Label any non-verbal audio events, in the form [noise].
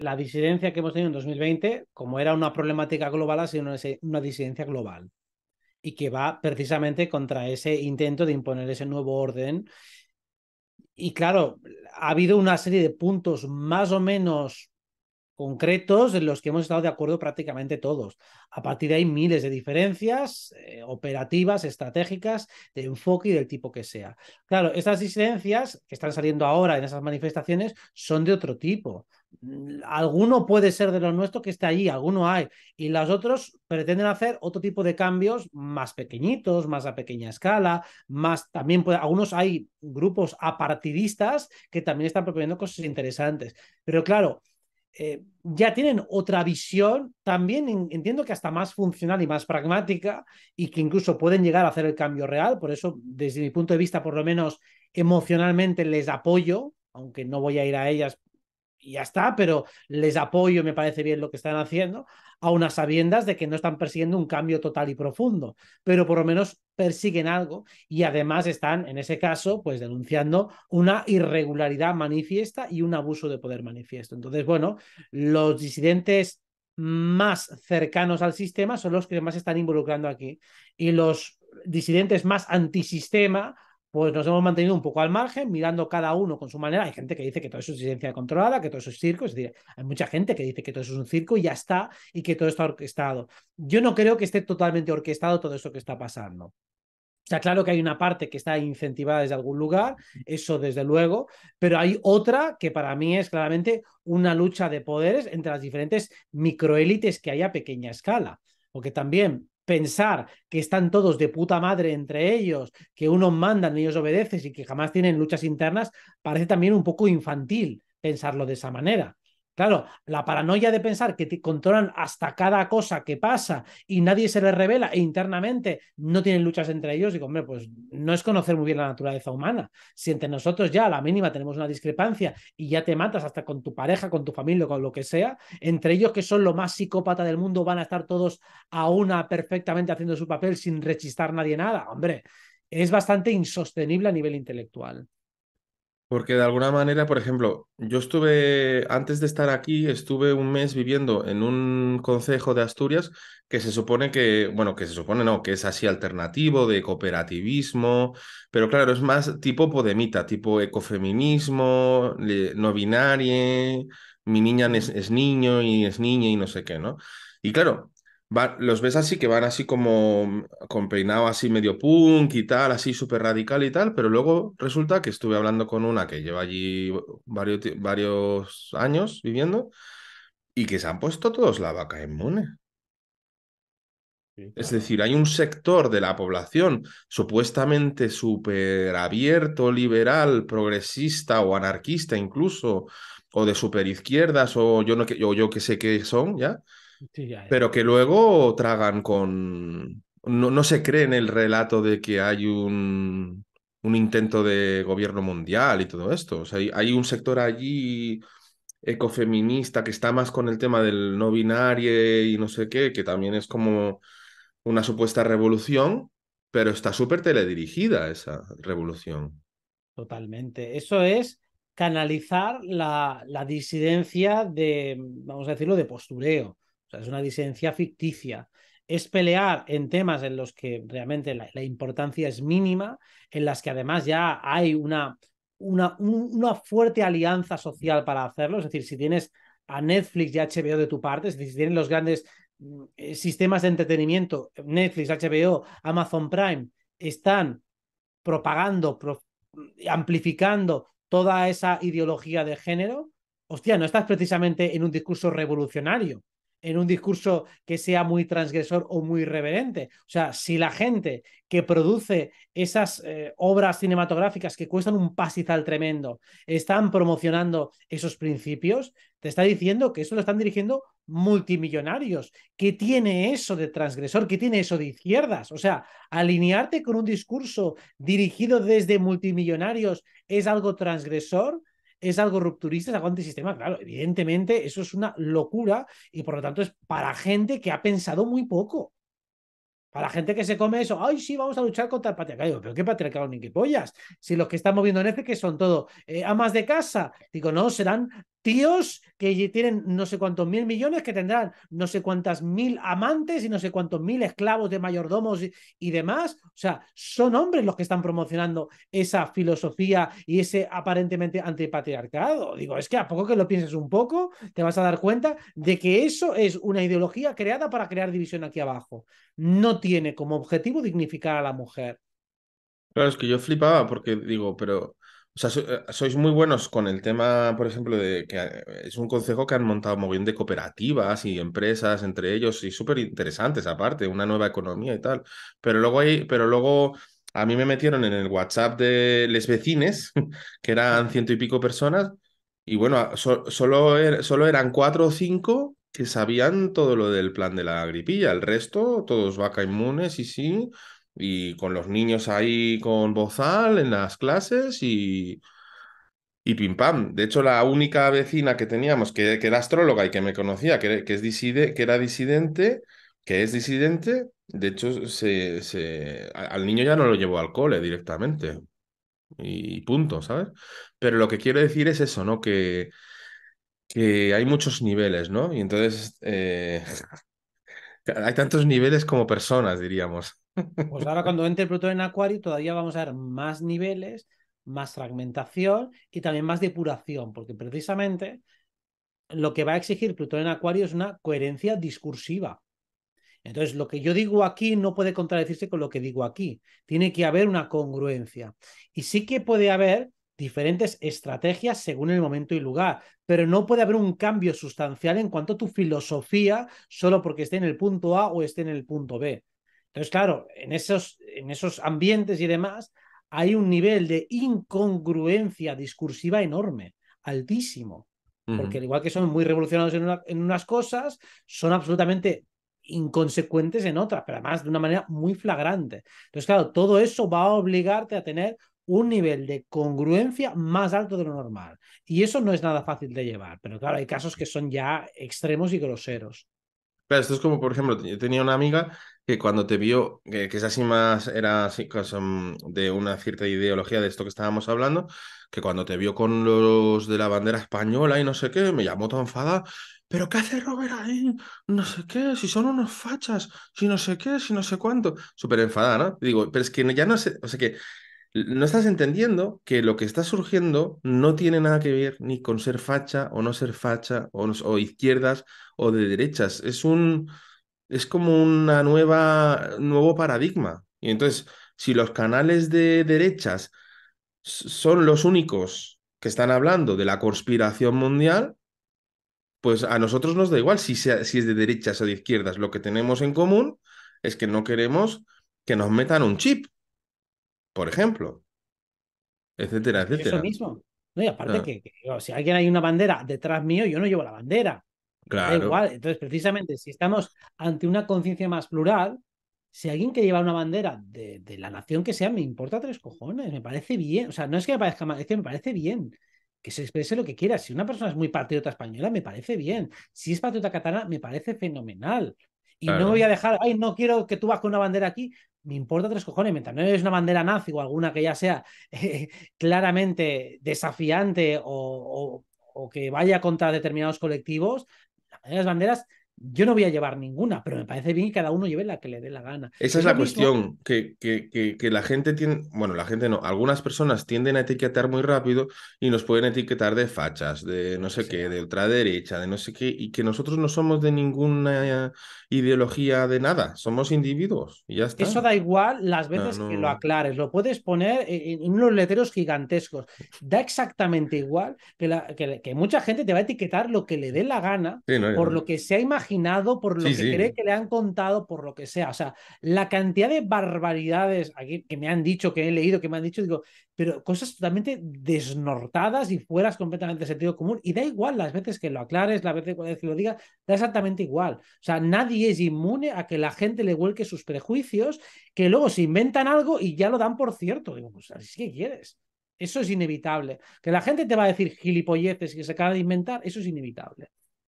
la disidencia que hemos tenido en 2020, como era una problemática global, ha sido una, una, disidencia global y que va precisamente contra ese intento de imponer ese nuevo orden. Y claro, ha habido una serie de puntos más o menos concretos en los que hemos estado de acuerdo prácticamente todos. A partir de ahí miles de diferencias eh, operativas, estratégicas, de enfoque y del tipo que sea. Claro, estas disidencias que están saliendo ahora en esas manifestaciones son de otro tipo. Mm, alguno puede ser de lo nuestro que está allí, alguno hay, y los otros pretenden hacer otro tipo de cambios más pequeñitos, más a pequeña escala, más también algunos hay grupos apartidistas que también están proponiendo cosas interesantes. Pero claro, eh, ya tienen otra visión, también entiendo que hasta más funcional y más pragmática, y que incluso pueden llegar a hacer el cambio real. Por eso, desde mi punto de vista, por lo menos emocionalmente les apoyo, aunque no voy a ir a ellas y ya está, pero les apoyo, me parece bien lo que están haciendo, a unas sabiendas de que no están persiguiendo un cambio total y profundo, pero por lo menos persiguen algo y además están, en ese caso, pues denunciando una irregularidad manifiesta y un abuso de poder manifiesto. Entonces, bueno, los disidentes más cercanos al sistema son los que más están involucrando aquí y los disidentes más antisistema pues nos hemos mantenido un poco al margen, mirando cada uno con su manera. Hay gente que dice que todo eso es disidencia controlada, que todo eso es circo, es decir, hay mucha gente que dice que todo eso es un circo y ya está, y que todo está orquestado. Yo no creo que esté totalmente orquestado todo eso que está pasando sea, claro que hay una parte que está incentivada desde algún lugar, eso desde luego, pero hay otra que para mí es claramente una lucha de poderes entre las diferentes microélites que hay a pequeña escala. Porque también pensar que están todos de puta madre entre ellos, que unos mandan y ellos obedecen y que jamás tienen luchas internas, parece también un poco infantil pensarlo de esa manera. Claro, la paranoia de pensar que te controlan hasta cada cosa que pasa y nadie se les revela e internamente no tienen luchas entre ellos, digo, hombre, pues no es conocer muy bien la naturaleza humana. Si entre nosotros ya a la mínima tenemos una discrepancia y ya te matas hasta con tu pareja, con tu familia, con lo que sea, entre ellos que son lo más psicópata del mundo van a estar todos a una perfectamente haciendo su papel sin rechistar nadie nada. Hombre, es bastante insostenible a nivel intelectual. Porque de alguna manera, por ejemplo, yo estuve, antes de estar aquí, estuve un mes viviendo en un concejo de Asturias que se supone que, bueno, que se supone no, que es así alternativo, de cooperativismo, pero claro, es más tipo podemita, tipo ecofeminismo, no binarie, mi niña es, es niño y es niña y no sé qué, ¿no? Y claro, los ves así que van así como con peinado así medio punk y tal, así súper radical y tal, pero luego resulta que estuve hablando con una que lleva allí varios, años viviendo y que se han puesto todos la vaca en mune. Es decir, hay un sector de la población supuestamente súper abierto, liberal, progresista o anarquista incluso, o de izquierdas o yo, no, o yo que sé qué son, ¿ya? Pero que luego tragan con... No, se cree en el relato de que hay un, intento de gobierno mundial y todo esto. O sea, hay, un sector allí ecofeminista que está más con el tema del no binario y no sé qué, que también es como una supuesta revolución, pero está súper teledirigida esa revolución. Totalmente. Eso es canalizar la, la, disidencia de, vamos a decirlo, de postureo es una disidencia ficticia. Es pelear en temas en los que realmente la, importancia es mínima, en las que además ya hay una, una, una fuerte alianza social para hacerlo. Es decir, si tienes a Netflix y HBO de tu parte, es decir, si tienes los grandes mm, sistemas de entretenimiento, Netflix, HBO, Amazon Prime, están propagando, amplificando toda esa ideología de género, hostia, no estás precisamente en un discurso revolucionario, en un discurso que sea muy transgresor o muy irreverente. O sea, si la gente que produce esas eh, obras cinematográficas que cuestan un pastizal tremendo están promocionando esos principios, te está diciendo que eso lo están dirigiendo multimillonarios. ¿Qué tiene eso de transgresor? ¿Qué tiene eso de izquierdas? O sea, alinearte con un discurso dirigido desde multimillonarios es algo transgresor es algo rupturista, es algo antisistema. Claro, evidentemente eso es una locura y por lo tanto es para gente que ha pensado muy poco. Para gente que se come eso, ay, sí, vamos a luchar contra el patriarcado. Pero qué patriarcado ni qué pollas. Si los que están moviendo en que son todo eh, amas de casa, digo, no, serán tíos que tienen no sé cuántos mil millones, que tendrán no sé cuántas mil amantes y no sé cuántos mil esclavos de mayordomos y, demás. O sea, son hombres los que están promocionando esa filosofía y ese aparentemente antipatriarcado. Digo, es que a poco que lo pienses un poco, te vas a dar cuenta de que eso es una ideología creada para crear división aquí abajo. No tiene como objetivo dignificar a la mujer. Claro, es que yo flipaba porque digo, pero sea, eh, sois muy buenos con el tema, por ejemplo, de que eh, es un consejo que han montado muy bien de cooperativas y empresas entre ellos y súper interesantes aparte, una nueva economía y tal. Pero luego pero luego a mí me metieron en el WhatsApp de les vecines, [laughs] que eran ciento y pico personas, y bueno, solo, er, solo eran cuatro o cinco que sabían todo lo del plan de la gripilla. El resto, todos vaca inmunes y sí, y con los niños ahí con bozal en las clases y, y pim pam. De hecho, la única vecina que teníamos que, era astróloga y que me conocía, que, es diside, que era disidente, que es disidente, de hecho, se, al niño ya no lo llevó al cole directamente. Y punto, ¿sabes? Pero lo que quiero decir es eso, ¿no? Que, que hay muchos niveles, ¿no? Y entonces, eh, hay tantos niveles como personas, diríamos. Pues ahora cuando entre Plutón en Acuario todavía vamos a ver más niveles, más fragmentación y también más depuración, porque precisamente lo que va a exigir Plutón en Acuario es una coherencia discursiva. Entonces, lo que yo digo aquí no puede contradecirse con lo que digo aquí. Tiene que haber una congruencia. Y sí que puede haber diferentes estrategias según el momento y lugar, pero no puede haber un cambio sustancial en cuanto a tu filosofía solo porque esté en el punto A o esté en el punto B. Entonces, claro, en esos, en esos ambientes y demás hay un nivel de incongruencia discursiva enorme, altísimo, porque al igual que son muy revolucionados en unas cosas, son absolutamente inconsecuentes en otras, pero además de una manera muy flagrante. Entonces, claro, todo eso va a obligarte a tener un nivel de congruencia más alto de lo normal. Y eso no es nada fácil de llevar, pero claro, hay casos que son ya extremos y groseros. pero esto es como, por ejemplo, yo tenía una amiga que cuando te vio, que, esa es así más, era así, de una cierta ideología de esto que estábamos hablando, que cuando te vio con los de la bandera española y no sé qué, me llamó tan enfada pero ¿qué hace Robert ahí? No sé qué, si son unos fachas, si no sé qué, si no sé cuánto, súper enfadada, ¿no? digo, pero es que ya no sé, o sea que no estás entendiendo que lo que está surgiendo no tiene nada que ver ni con ser facha o no ser facha o, izquierdas o de derechas. Es un es como una nueva nuevo paradigma. Y entonces, si los canales de derechas son los únicos que están hablando de la conspiración mundial, pues a nosotros nos da igual si, si es de derechas o de izquierdas. Lo que tenemos en común es que no queremos que nos metan un chip por ejemplo, etcétera, etcétera. Eso mismo. No, y aparte ah. que, si alguien hay una bandera detrás mío, yo no llevo la bandera. Claro. Da igual. Entonces, precisamente, si estamos ante una conciencia más plural, si alguien que lleva una bandera de, la nación que sea, me importa tres cojones, me parece bien. O sea, no es que me parezca mal, es que me parece bien. Que se exprese lo que quiera. Si una persona es muy patriota española, me parece bien. Si es patriota catalana, me parece fenomenal. Y no voy a dejar, ay, no quiero que tú vas con una bandera aquí me importa tres cojones, mientras no es una bandera nazi o alguna que ya sea eh, claramente desafiante o, o, que vaya contra determinados colectivos, las banderas yo no voy a llevar ninguna, pero me parece bien que cada uno lleve la que le dé la gana. Esa es, la cuestión, que, que, la gente tiene, bueno, la gente no, algunas personas tienden a etiquetar muy rápido y nos pueden etiquetar de fachas, de no sé qué, de ultraderecha, de no sé qué, y que nosotros no somos de ninguna ideología de nada, somos individuos y ya está. Eso da igual las veces que lo aclares, lo puedes poner e, e, en, unos letreros gigantescos, da exactamente igual que, que, mucha gente te va a etiquetar lo que le dé la gana por lo que se ha imaginado imaginado, por lo que cree que le han contado, por lo que sea. O sea, la cantidad de barbaridades que me han dicho, que he leído, que me han dicho, digo, pero cosas totalmente desnortadas y fueras completamente de sentido común. Y da igual las veces que lo aclares, las veces que lo digas, da exactamente igual. O sea, nadie es inmune a que la gente le vuelque sus prejuicios, que luego se inventan algo y ya lo dan por cierto. Digo, pues así que quieres. Eso es inevitable. Que la gente te va a decir gilipolleces que se acaba de inventar, eso es inevitable.